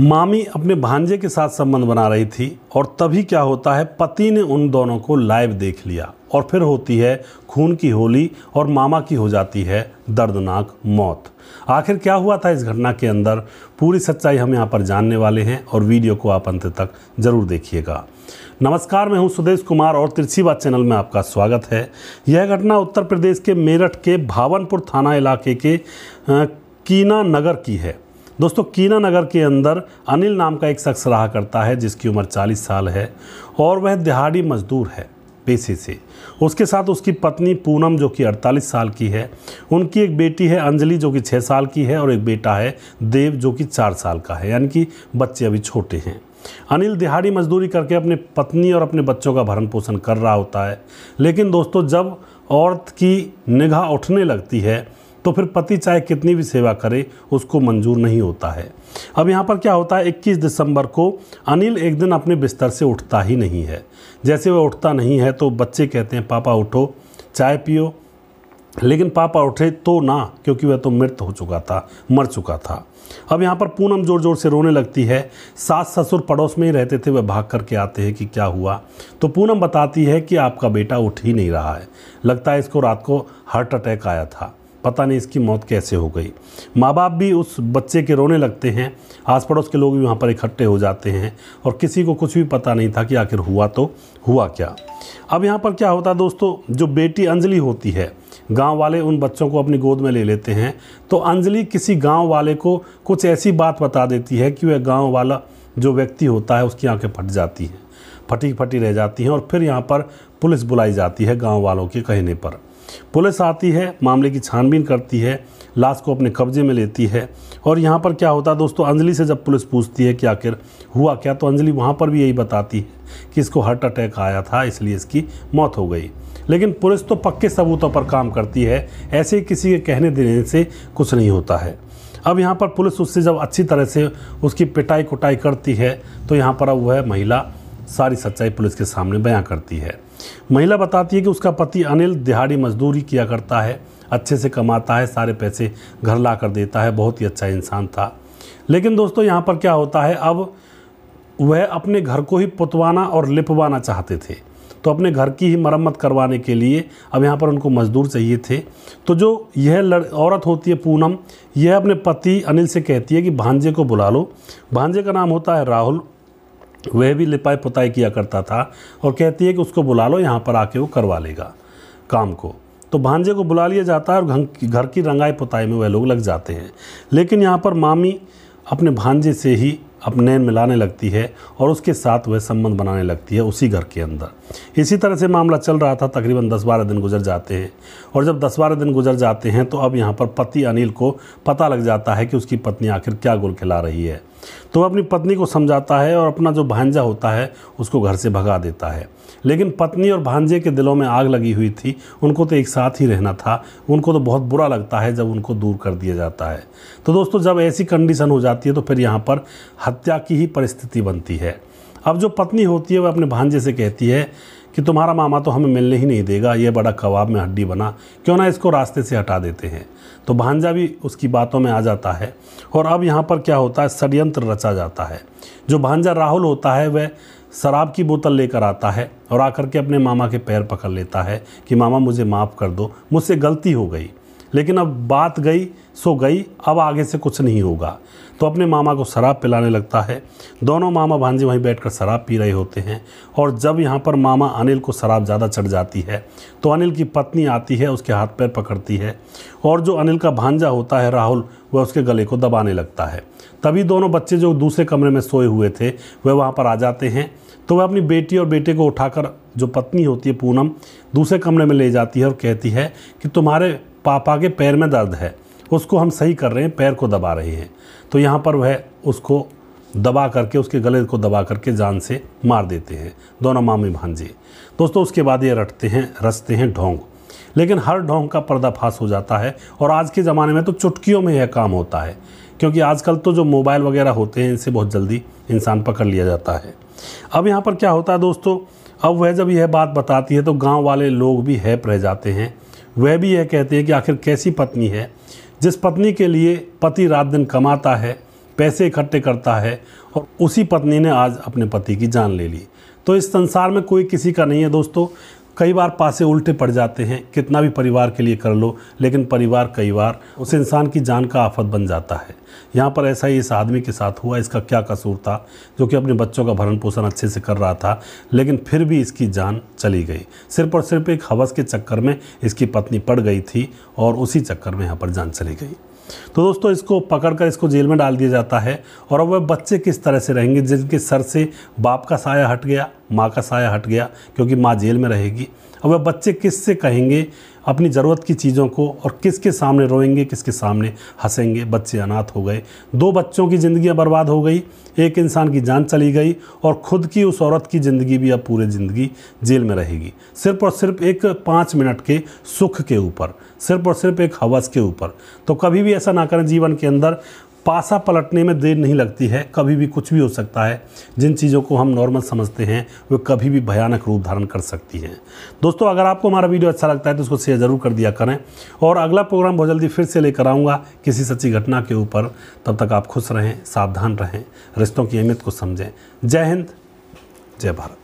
मामी अपने भांजे के साथ संबंध बना रही थी और तभी क्या होता है पति ने उन दोनों को लाइव देख लिया और फिर होती है खून की होली और मामा की हो जाती है दर्दनाक मौत आखिर क्या हुआ था इस घटना के अंदर पूरी सच्चाई हम यहाँ पर जानने वाले हैं और वीडियो को आप अंत तक जरूर देखिएगा नमस्कार मैं हूं सुदेश कुमार और तिरछी बात चैनल में आपका स्वागत है यह घटना उत्तर प्रदेश के मेरठ के भावनपुर थाना इलाके के कीना नगर की है दोस्तों कीना नगर के अंदर अनिल नाम का एक शख्स रहा करता है जिसकी उम्र 40 साल है और वह दिहाड़ी मजदूर है पेशे से उसके साथ उसकी पत्नी पूनम जो कि 48 साल की है उनकी एक बेटी है अंजलि जो कि 6 साल की है और एक बेटा है देव जो कि 4 साल का है यानी कि बच्चे अभी छोटे हैं अनिल दिहाड़ी मजदूरी करके अपने पत्नी और अपने बच्चों का भरण पोषण कर रहा होता है लेकिन दोस्तों जब औरत की निगाह उठने लगती है तो फिर पति चाहे कितनी भी सेवा करे उसको मंजूर नहीं होता है अब यहाँ पर क्या होता है 21 दिसंबर को अनिल एक दिन अपने बिस्तर से उठता ही नहीं है जैसे वह उठता नहीं है तो बच्चे कहते हैं पापा उठो चाय पियो लेकिन पापा उठे तो ना क्योंकि वह तो मृत हो चुका था मर चुका था अब यहाँ पर पूनम जोर जोर से रोने लगती है सास ससुर पड़ोस में ही रहते थे वह भाग करके आते हैं कि क्या हुआ तो पूनम बताती है कि आपका बेटा उठ ही नहीं रहा है लगता है इसको रात को हार्ट अटैक आया था पता नहीं इसकी मौत कैसे हो गई माँ बाप भी उस बच्चे के रोने लगते हैं आस पड़ोस के लोग भी वहाँ पर इकट्ठे हो जाते हैं और किसी को कुछ भी पता नहीं था कि आखिर हुआ तो हुआ क्या अब यहाँ पर क्या होता है दोस्तों जो बेटी अंजलि होती है गांव वाले उन बच्चों को अपनी गोद में ले लेते हैं तो अंजलि किसी गांव वाले को कुछ ऐसी बात बता देती है कि वह गांव वाला जो व्यक्ति होता है उसकी आंखें फट जाती हैं फटी फटी रह जाती हैं और फिर यहाँ पर पुलिस बुलाई जाती है गांव वालों के कहने पर पुलिस आती है मामले की छानबीन करती है लाश को अपने कब्जे में लेती है और यहाँ पर क्या होता है दोस्तों अंजलि से जब पुलिस पूछती है कि आखिर हुआ क्या तो अंजलि वहाँ पर भी यही बताती है कि इसको हार्ट अटैक आया था इसलिए इसकी मौत हो गई लेकिन पुलिस तो पक्के सबूतों पर काम करती है ऐसे किसी के कहने देने से कुछ नहीं होता है अब यहाँ पर पुलिस उससे जब अच्छी तरह से उसकी पिटाई कुटाई करती है तो यहाँ पर अब वह महिला सारी सच्चाई पुलिस के सामने बयां करती है महिला बताती है कि उसका पति अनिल दिहाड़ी मजदूरी किया करता है अच्छे से कमाता है सारे पैसे घर ला कर देता है बहुत ही अच्छा इंसान था लेकिन दोस्तों यहाँ पर क्या होता है अब वह अपने घर को ही पुतवाना और लिपवाना चाहते थे तो अपने घर की ही मरम्मत करवाने के लिए अब यहाँ पर उनको मजदूर चाहिए थे तो जो यह लड़ औरत होती है पूनम यह अपने पति अनिल से कहती है कि भांजे को बुला लो भांजे का नाम होता है राहुल वह भी लिपाई पुताई किया करता था और कहती है कि उसको बुला लो यहाँ पर आके वो करवा लेगा काम को तो भांजे को बुला लिया जाता है और घर की रंगाई पुताई में वह लोग लग जाते हैं लेकिन यहाँ पर मामी अपने भांजे से ही अपने मिलाने लगती है और उसके साथ वह संबंध बनाने लगती है उसी घर के अंदर इसी तरह से मामला चल रहा था तकरीबन दस बारह दिन गुजर जाते हैं और जब दस बारह दिन गुजर जाते हैं तो अब यहाँ पर पति अनिल को पता लग जाता है कि उसकी पत्नी आखिर क्या गुल खिला रही है तो वह अपनी पत्नी को समझाता है और अपना जो भांजा होता है उसको घर से भगा देता है लेकिन पत्नी और भांजे के दिलों में आग लगी हुई थी उनको तो एक साथ ही रहना था उनको तो बहुत बुरा लगता है जब उनको दूर कर दिया जाता है तो दोस्तों जब ऐसी कंडीशन हो जाती है तो फिर यहाँ पर हत्या की ही परिस्थिति बनती है अब जो पत्नी होती है वह अपने भांजे से कहती है कि तुम्हारा मामा तो हमें मिलने ही नहीं देगा ये बड़ा कबाब में हड्डी बना क्यों ना इसको रास्ते से हटा देते हैं तो भांजा भी उसकी बातों में आ जाता है और अब यहाँ पर क्या होता है षडयंत्र रचा जाता है जो भांजा राहुल होता है वह शराब की बोतल लेकर आता है और आकर के अपने मामा के पैर पकड़ लेता है कि मामा मुझे माफ़ कर दो मुझसे गलती हो गई लेकिन अब बात गई सो गई अब आगे से कुछ नहीं होगा तो अपने मामा को शराब पिलाने लगता है दोनों मामा भांजे वहीं बैठकर शराब पी रहे होते हैं और जब यहाँ पर मामा अनिल को शराब ज़्यादा चढ़ जाती है तो अनिल की पत्नी आती है उसके हाथ पैर पकड़ती है और जो अनिल का भांजा होता है राहुल वह उसके गले को दबाने लगता है तभी दोनों बच्चे जो दूसरे कमरे में सोए हुए थे वह वहाँ पर आ जाते हैं तो वह अपनी बेटी और बेटे को उठाकर जो पत्नी होती है पूनम दूसरे कमरे में ले जाती है और कहती है कि तुम्हारे पापा के पैर में दर्द है उसको हम सही कर रहे हैं पैर को दबा रहे हैं तो यहाँ पर वह उसको दबा करके उसके गले को दबा करके जान से मार देते हैं दोनों मामी भांजे दोस्तों उसके बाद ये रटते हैं रचते हैं ढोंग लेकिन हर ढोंग का पर्दाफाश हो जाता है और आज के ज़माने में तो चुटकियों में यह काम होता है क्योंकि आजकल तो जो मोबाइल वगैरह होते हैं इनसे बहुत जल्दी इंसान पकड़ लिया जाता है अब यहाँ पर क्या होता है दोस्तों अब वह जब यह बात बताती है तो गांव वाले लोग भी हैप रह जाते हैं वह भी यह कहती है कि आखिर कैसी पत्नी है जिस पत्नी के लिए पति रात दिन कमाता है पैसे इकट्ठे करता है और उसी पत्नी ने आज अपने पति की जान ले ली तो इस संसार में कोई किसी का नहीं है दोस्तों कई बार पासे उल्टे पड़ जाते हैं कितना भी परिवार के लिए कर लो लेकिन परिवार कई बार उस इंसान की जान का आफत बन जाता है यहाँ पर ऐसा ही इस आदमी के साथ हुआ इसका क्या कसूर था जो कि अपने बच्चों का भरण पोषण अच्छे से कर रहा था लेकिन फिर भी इसकी जान चली गई सिर्फ और सिर्फ एक हवस के चक्कर में इसकी पत्नी पड़ गई थी और उसी चक्कर में यहाँ पर जान चली गई तो दोस्तों इसको पकड़कर इसको जेल में डाल दिया जाता है और अब वह बच्चे किस तरह से रहेंगे जिनके सर से बाप का साया हट गया माँ का साया हट गया क्योंकि माँ जेल में रहेगी अब वह बच्चे किससे कहेंगे अपनी ज़रूरत की चीज़ों को और किसके सामने रोएंगे किसके सामने हंसेंगे बच्चे अनाथ हो गए दो बच्चों की ज़िंदियाँ बर्बाद हो गई एक इंसान की जान चली गई और ख़ुद की उस औरत की ज़िंदगी भी अब पूरी ज़िंदगी जेल में रहेगी सिर्फ और सिर्फ एक पाँच मिनट के सुख के ऊपर सिर्फ और सिर्फ एक हवस के ऊपर तो कभी भी ऐसा ना करें जीवन के अंदर पासा पलटने में देर नहीं लगती है कभी भी कुछ भी हो सकता है जिन चीज़ों को हम नॉर्मल समझते हैं वे कभी भी भयानक रूप धारण कर सकती हैं दोस्तों अगर आपको हमारा वीडियो अच्छा लगता है तो उसको शेयर ज़रूर कर दिया करें और अगला प्रोग्राम बहुत जल्दी फिर से लेकर आऊँगा किसी सच्ची घटना के ऊपर तब तक आप खुश रहें सावधान रहें रिश्तों की अहमियत को समझें जय हिंद जय भारत